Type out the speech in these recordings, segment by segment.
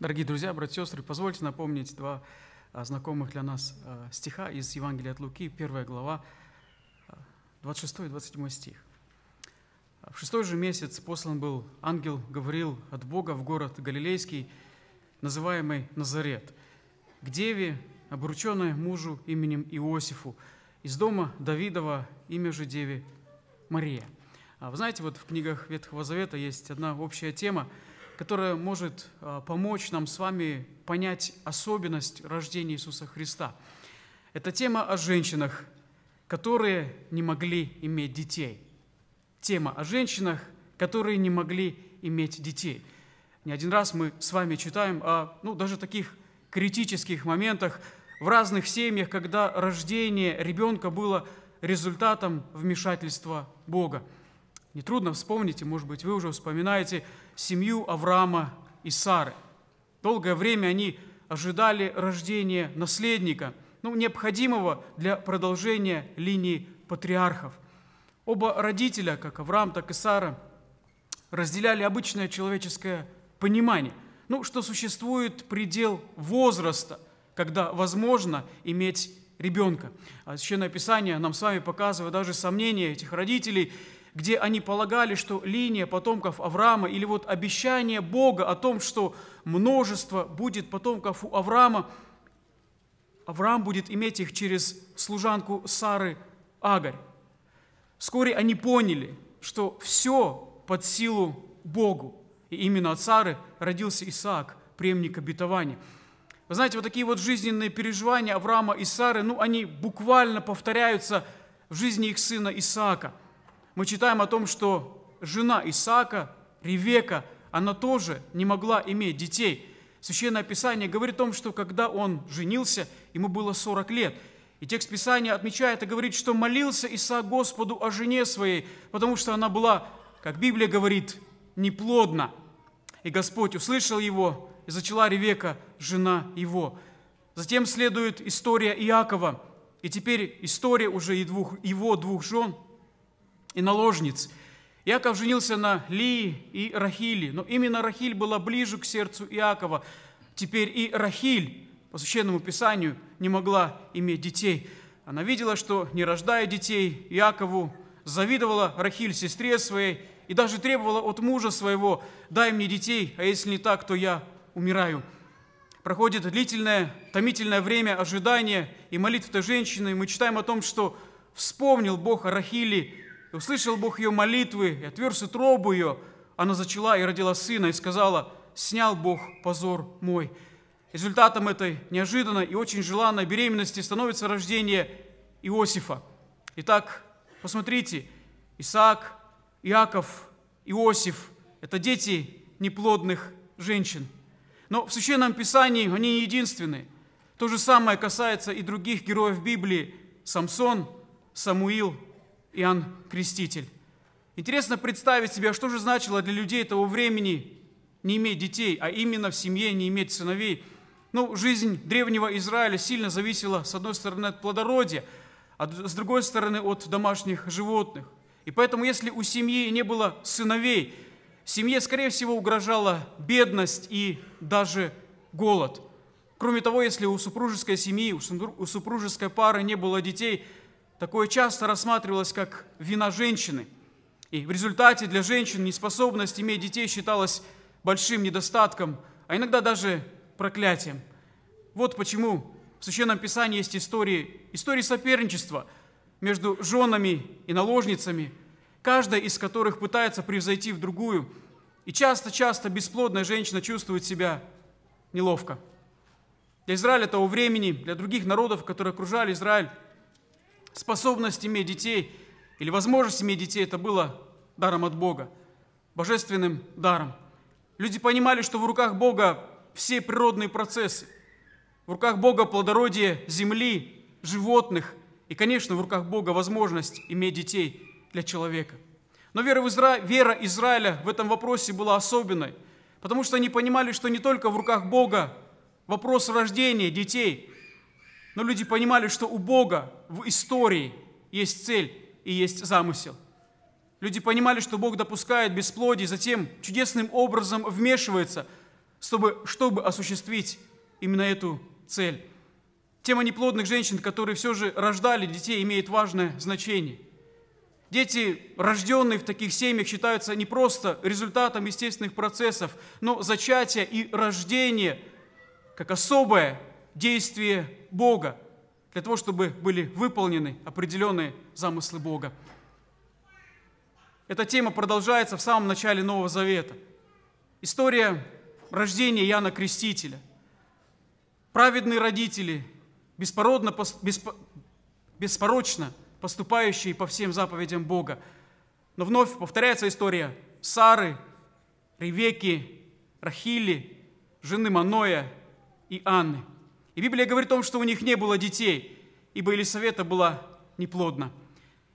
Дорогие друзья, братья и сестры, позвольте напомнить два а, знакомых для нас а, стиха из Евангелия от Луки, первая глава, 26 а, и 27 стих. В шестой же месяц послан был ангел Гавриил от Бога в город Галилейский, называемый Назарет, к деве, обрученной мужу именем Иосифу, из дома Давидова, имя же деви Мария. Вы знаете, вот в книгах Ветхого Завета есть одна общая тема – которая может а, помочь нам с вами понять особенность рождения Иисуса Христа. Это тема о женщинах, которые не могли иметь детей. Тема о женщинах, которые не могли иметь детей. Не один раз мы с вами читаем о ну, даже таких критических моментах в разных семьях, когда рождение ребенка было результатом вмешательства Бога – Нетрудно вспомнить, и, может быть, вы уже вспоминаете семью Авраама и Сары. Долгое время они ожидали рождения наследника, ну, необходимого для продолжения линии патриархов. Оба родителя, как Авраам, так и Сара, разделяли обычное человеческое понимание, ну, что существует предел возраста, когда возможно иметь ребенка. А Священное Писание нам с вами показывает даже сомнения этих родителей – где они полагали, что линия потомков Авраама или вот обещание Бога о том, что множество будет потомков у Авраама, Авраам будет иметь их через служанку Сары Агарь. Вскоре они поняли, что все под силу Богу. И именно от Сары родился Исаак, преемник обетования. Вы знаете, вот такие вот жизненные переживания Авраама и Сары, ну, они буквально повторяются в жизни их сына Исаака – мы читаем о том, что жена Исаака, Ревека, она тоже не могла иметь детей. Священное Писание говорит о том, что когда он женился, ему было 40 лет. И текст Писания отмечает и говорит, что молился Исаак Господу о жене своей, потому что она была, как Библия говорит, неплодна. И Господь услышал его, и зачала Ревека, жена его. Затем следует история Иакова, и теперь история уже и двух, его двух жен – и наложниц. Иаков женился на Ли и Рахиле, но именно Рахиль была ближе к сердцу Иакова. Теперь и Рахиль, по священному писанию, не могла иметь детей. Она видела, что, не рождая детей, Иакову завидовала Рахиль сестре своей и даже требовала от мужа своего «дай мне детей, а если не так, то я умираю». Проходит длительное, томительное время ожидания и молитв этой женщины, мы читаем о том, что вспомнил Бог о Рахиле и услышал Бог ее молитвы и отверз утробу ее. Она зачала и родила сына и сказала, «Снял Бог позор мой». Результатом этой неожиданной и очень желанной беременности становится рождение Иосифа. Итак, посмотрите, Исаак, Иаков, Иосиф – это дети неплодных женщин. Но в Священном Писании они не единственные. То же самое касается и других героев Библии – Самсон, Самуил, Иоанн Креститель. Интересно представить себе, а что же значило для людей того времени не иметь детей, а именно в семье не иметь сыновей. Ну, жизнь древнего Израиля сильно зависела, с одной стороны, от плодородия, а с другой стороны, от домашних животных. И поэтому, если у семьи не было сыновей, семье, скорее всего, угрожала бедность и даже голод. Кроме того, если у супружеской семьи, у супружеской пары не было детей – Такое часто рассматривалось как вина женщины. И в результате для женщин неспособность иметь детей считалась большим недостатком, а иногда даже проклятием. Вот почему в Священном Писании есть истории, истории соперничества между женами и наложницами, каждая из которых пытается превзойти в другую. И часто-часто бесплодная женщина чувствует себя неловко. Для Израиля того времени, для других народов, которые окружали Израиль, Способность иметь детей или возможность иметь детей – это было даром от Бога, божественным даром. Люди понимали, что в руках Бога все природные процессы, в руках Бога плодородие земли, животных и, конечно, в руках Бога возможность иметь детей для человека. Но вера, в Изра... вера Израиля в этом вопросе была особенной, потому что они понимали, что не только в руках Бога вопрос рождения детей, но люди понимали, что у Бога в истории есть цель и есть замысел. Люди понимали, что Бог допускает бесплодие, затем чудесным образом вмешивается, чтобы, чтобы осуществить именно эту цель. Тема неплодных женщин, которые все же рождали детей, имеет важное значение. Дети, рожденные в таких семьях, считаются не просто результатом естественных процессов, но зачатие и рождение как особое действие Бога, для того, чтобы были выполнены определенные замыслы Бога. Эта тема продолжается в самом начале Нового Завета. История рождения Иоанна Крестителя. Праведные родители, беспородно, беспо, беспорочно поступающие по всем заповедям Бога. Но вновь повторяется история Сары, Ревеки, Рахили, жены Маноя и Анны – и Библия говорит о том, что у них не было детей, ибо Елисавета была неплодна.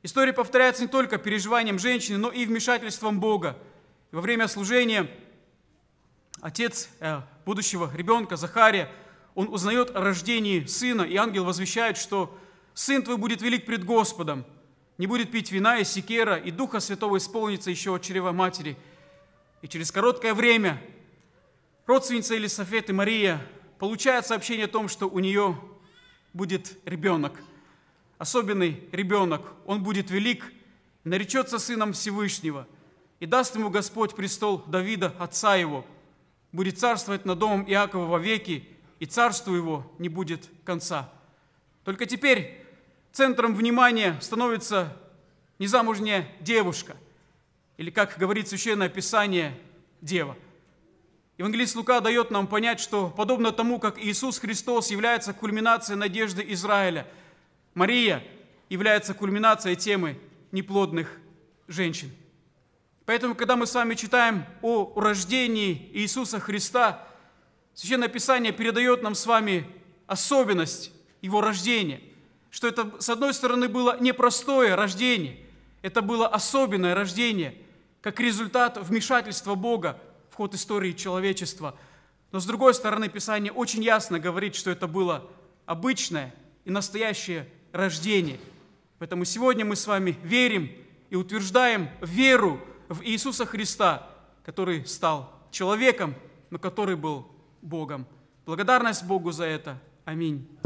История повторяется не только переживанием женщины, но и вмешательством Бога. Во время служения отец э, будущего ребенка Захария, он узнает о рождении сына, и ангел возвещает, что «Сын твой будет велик пред Господом, не будет пить вина и секера, и Духа Святого исполнится еще от чрева матери». И через короткое время родственница Елисафеты Мария получает сообщение о том, что у нее будет ребенок, особенный ребенок, он будет велик, наречется сыном Всевышнего, и даст ему Господь престол Давида, отца его, будет царствовать над домом Иакова во веки, и царству его не будет конца. Только теперь центром внимания становится незамужняя девушка, или, как говорит Священное Писание, дева – Евангелист Лука дает нам понять, что подобно тому, как Иисус Христос является кульминацией надежды Израиля, Мария является кульминацией темы неплодных женщин. Поэтому, когда мы с вами читаем о рождении Иисуса Христа, Священное Писание передает нам с вами особенность Его рождения, что это, с одной стороны, было непростое рождение, это было особенное рождение, как результат вмешательства Бога – в ход истории человечества. Но с другой стороны, Писание очень ясно говорит, что это было обычное и настоящее рождение. Поэтому сегодня мы с вами верим и утверждаем веру в Иисуса Христа, который стал человеком, но который был Богом. Благодарность Богу за это. Аминь.